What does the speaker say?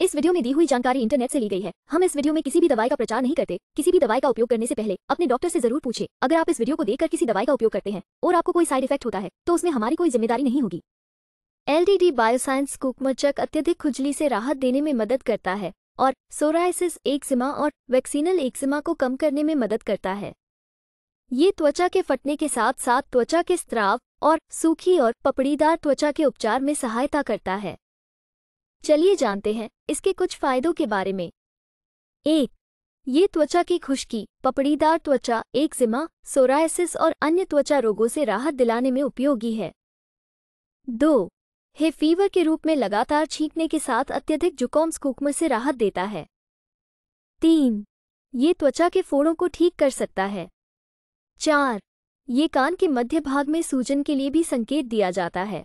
इस वीडियो में दी हुई जानकारी इंटरनेट से ली गई है हम इस वीडियो में किसी भी दवाई का प्रचार नहीं करते किसी भी दवाई का उपयोग करने से पहले अपने डॉक्टर से जरूर पूछे अगर आप इस वीडियो को देखकर किसी दवाई का उपयोग करते हैं और आपको कोई साइड इफेक्ट होता है तो उसमें हमारी कोई जिम्मेदारी नहीं होगी डी बायोसाइंस कुकमचक अत्यधिक खुजली से राहत देने में मदद करता है और सोराइसिस सिमा और वैक्सीनल सिमा को कम करने में मदद करता है ये त्वचा के फटने के साथ साथ त्वचा के स्त्राव और सूखी और पपड़ीदार त्वचा के उपचार में सहायता करता है चलिए जानते हैं इसके कुछ फायदों के बारे में एक ये त्वचा की खुश्की पपड़ीदार त्वचा एक्जिमा सोरायसिस और अन्य त्वचा रोगों से राहत दिलाने में उपयोगी है दो हे फीवर के रूप में लगातार छींकने के साथ अत्यधिक जुकॉम्स स्कूकम से राहत देता है तीन ये त्वचा के फोड़ों को ठीक कर सकता है चार ये कान के मध्य भाग में सूजन के लिए भी संकेत दिया जाता है